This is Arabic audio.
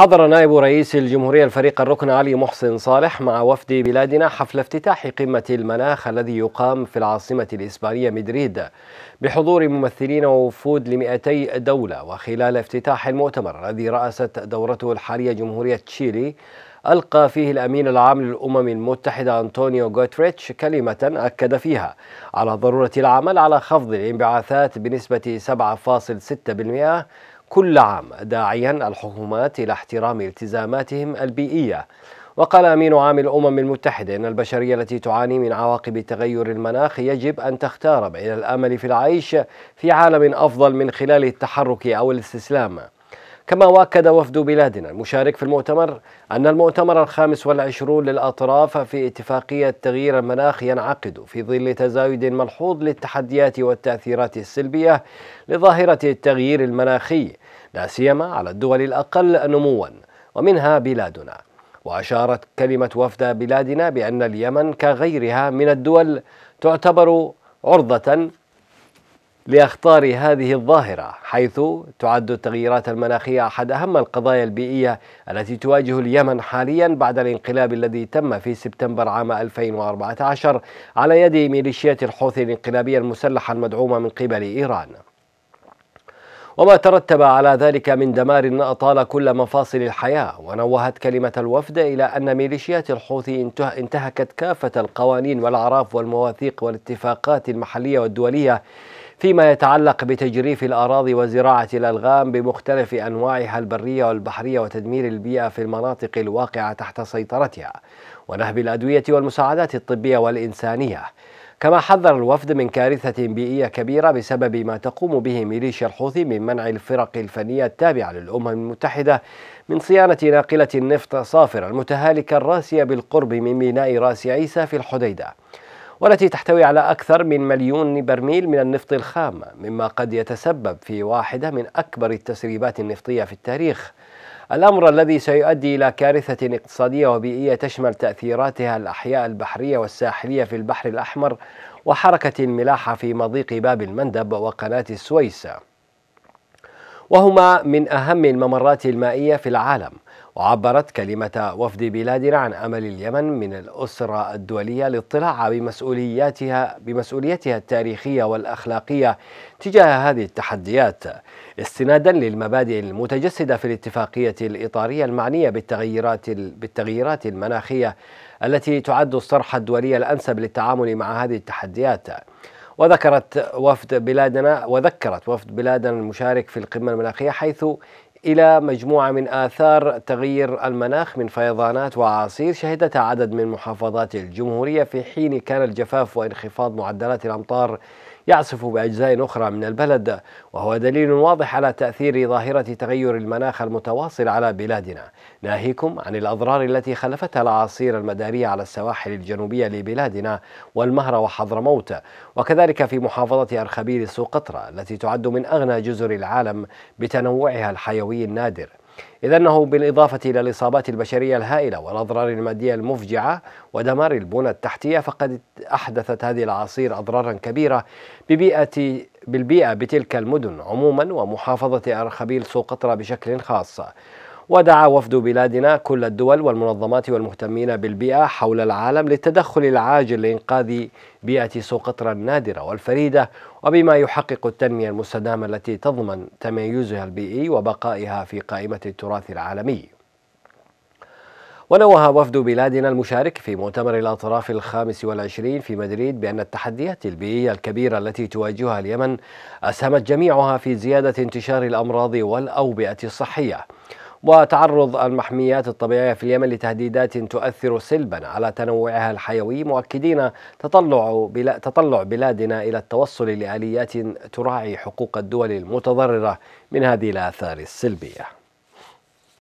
حضر نائب رئيس الجمهورية الفريق الركن علي محسن صالح مع وفد بلادنا حفل افتتاح قمة المناخ الذي يقام في العاصمة الإسبانية مدريد بحضور ممثلين ووفود لمئتي دولة وخلال افتتاح المؤتمر الذي رأست دورته الحالية جمهورية تشيلي ألقى فيه الأمين العام للأمم المتحدة أنطونيو غوتريتش كلمة أكد فيها على ضرورة العمل على خفض الانبعاثات بنسبة 7.6% كل عام داعيا الحكومات إلى احترام التزاماتهم البيئية وقال أمين عام الأمم المتحدة أن البشرية التي تعاني من عواقب تغير المناخ يجب أن تختار بين الأمل في العيش في عالم أفضل من خلال التحرك أو الاستسلام كما واكد وفد بلادنا المشارك في المؤتمر أن المؤتمر الخامس والعشرون للأطراف في اتفاقية تغيير المناخ ينعقد في ظل تزايد ملحوظ للتحديات والتأثيرات السلبية لظاهرة التغيير المناخي لا سيما على الدول الأقل نموا ومنها بلادنا وأشارت كلمة وفد بلادنا بأن اليمن كغيرها من الدول تعتبر عرضة لاخطار هذه الظاهره حيث تعد التغييرات المناخيه احد اهم القضايا البيئيه التي تواجه اليمن حاليا بعد الانقلاب الذي تم في سبتمبر عام 2014 على يد ميليشيات الحوثي الانقلابيه المسلحه المدعومه من قبل ايران. وما ترتب على ذلك من دمار أطال كل مفاصل الحياة ونوهت كلمة الوفد إلى أن ميليشيات الحوثي انتهكت كافة القوانين والأعراف والمواثيق والاتفاقات المحلية والدولية فيما يتعلق بتجريف الأراضي وزراعة الألغام بمختلف أنواعها البرية والبحرية وتدمير البيئة في المناطق الواقعة تحت سيطرتها ونهب الأدوية والمساعدات الطبية والإنسانية كما حذر الوفد من كارثة بيئية كبيرة بسبب ما تقوم به ميليشيا الحوثي من منع الفرق الفنية التابعة للأمم المتحدة من صيانة ناقلة النفط صافرة المتهالكة الراسية بالقرب من ميناء راس عيسى في الحديدة والتي تحتوي على أكثر من مليون برميل من النفط الخام مما قد يتسبب في واحدة من أكبر التسريبات النفطية في التاريخ الأمر الذي سيؤدي إلى كارثة اقتصادية وبيئية تشمل تأثيراتها الأحياء البحرية والساحلية في البحر الأحمر وحركة الملاحة في مضيق باب المندب وقناة السويس وهما من أهم الممرات المائية في العالم وعبرت كلمة وفد بلادنا عن أمل اليمن من الأسرة الدولية الاطلاع بمسؤولياتها بمسؤوليتها التاريخية والأخلاقية تجاه هذه التحديات استنادا للمبادئ المتجسدة في الاتفاقية الإطارية المعنية بالتغيرات بالتغييرات المناخية التي تعد الصرح الدولي الأنسب للتعامل مع هذه التحديات. وذكرت وفد بلادنا وذكرت وفد بلادنا المشارك في القمة المناخية حيث إلى مجموعة من آثار تغيير المناخ من فيضانات وأعاصير شهدتها عدد من محافظات الجمهورية في حين كان الجفاف وانخفاض معدلات الأمطار يعصف بأجزاء أخرى من البلد وهو دليل واضح على تأثير ظاهرة تغير المناخ المتواصل على بلادنا ناهيكم عن الأضرار التي خلفتها الأعاصير المدارية على السواحل الجنوبية لبلادنا والمهرة وحضرموت وكذلك في محافظة أرخبيل سوقطرة التي تعد من أغنى جزر العالم بتنوعها الحيوي النادر إذ أنه بالإضافة إلى الإصابات البشرية الهائلة والأضرار المادية المفجعة ودمار البنى التحتية فقد أحدثت هذه الأعاصير أضرارا كبيرة ببيئة بالبيئة بتلك المدن عموما ومحافظة أرخبيل سقطرى بشكل خاص ودعا وفد بلادنا كل الدول والمنظمات والمهتمين بالبيئة حول العالم للتدخل العاجل لإنقاذ بيئة سقطرى النادرة والفريدة وبما يحقق التنمية المستدامة التي تضمن تميزها البيئي وبقائها في قائمة التراث العالمي ونوه وفد بلادنا المشارك في مؤتمر الأطراف الخامس والعشرين في مدريد بأن التحديات البيئية الكبيرة التي تواجهها اليمن أسهمت جميعها في زيادة انتشار الأمراض والأوبئة الصحية وتعرض المحميات الطبيعية في اليمن لتهديدات تؤثر سلبا على تنوعها الحيوي مؤكدين تطلع, بلا تطلع بلادنا إلى التوصل لآليات تراعي حقوق الدول المتضررة من هذه الآثار السلبية